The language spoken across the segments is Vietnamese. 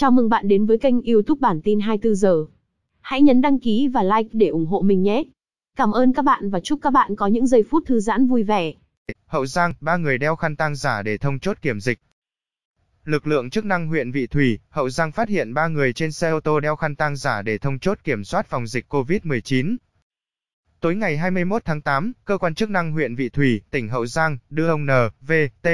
Chào mừng bạn đến với kênh YouTube bản tin 24 giờ. Hãy nhấn đăng ký và like để ủng hộ mình nhé. Cảm ơn các bạn và chúc các bạn có những giây phút thư giãn vui vẻ. Hậu Giang, ba người đeo khăn tang giả để thông chốt kiểm dịch. Lực lượng chức năng huyện Vị Thủy, Hậu Giang phát hiện ba người trên xe ô tô đeo khăn tang giả để thông chốt kiểm soát phòng dịch COVID-19. Tối ngày 21 tháng 8, cơ quan chức năng huyện Vị Thủy, tỉnh Hậu Giang đưa ông N, V, T,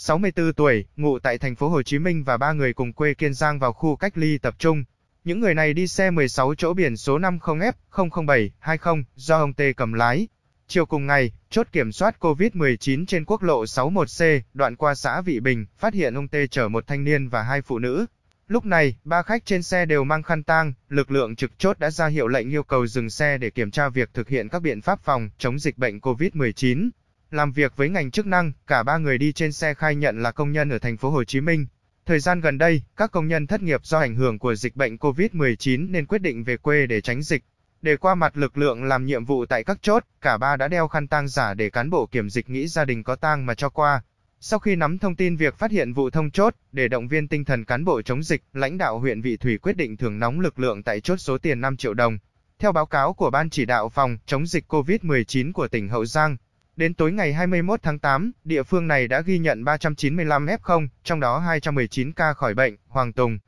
64 tuổi, ngụ tại thành phố Hồ Chí Minh và ba người cùng quê Kiên Giang vào khu cách ly tập trung. Những người này đi xe 16 chỗ biển số 50F00720 do ông Tê cầm lái. Chiều cùng ngày, chốt kiểm soát COVID-19 trên quốc lộ 61C, đoạn qua xã Vị Bình, phát hiện ông Tê chở một thanh niên và hai phụ nữ. Lúc này, ba khách trên xe đều mang khăn tang, lực lượng trực chốt đã ra hiệu lệnh yêu cầu dừng xe để kiểm tra việc thực hiện các biện pháp phòng chống dịch bệnh COVID-19. Làm việc với ngành chức năng, cả ba người đi trên xe khai nhận là công nhân ở thành phố Hồ Chí Minh. Thời gian gần đây, các công nhân thất nghiệp do ảnh hưởng của dịch bệnh COVID-19 nên quyết định về quê để tránh dịch. Để qua mặt lực lượng làm nhiệm vụ tại các chốt, cả ba đã đeo khăn tang giả để cán bộ kiểm dịch nghĩ gia đình có tang mà cho qua. Sau khi nắm thông tin việc phát hiện vụ thông chốt, để động viên tinh thần cán bộ chống dịch, lãnh đạo huyện Vị Thủy quyết định thưởng nóng lực lượng tại chốt số tiền 5 triệu đồng. Theo báo cáo của Ban chỉ đạo phòng chống dịch COVID-19 của tỉnh Hậu Giang, Đến tối ngày 21 tháng 8, địa phương này đã ghi nhận 395 F0, trong đó 219 ca khỏi bệnh, Hoàng Tùng,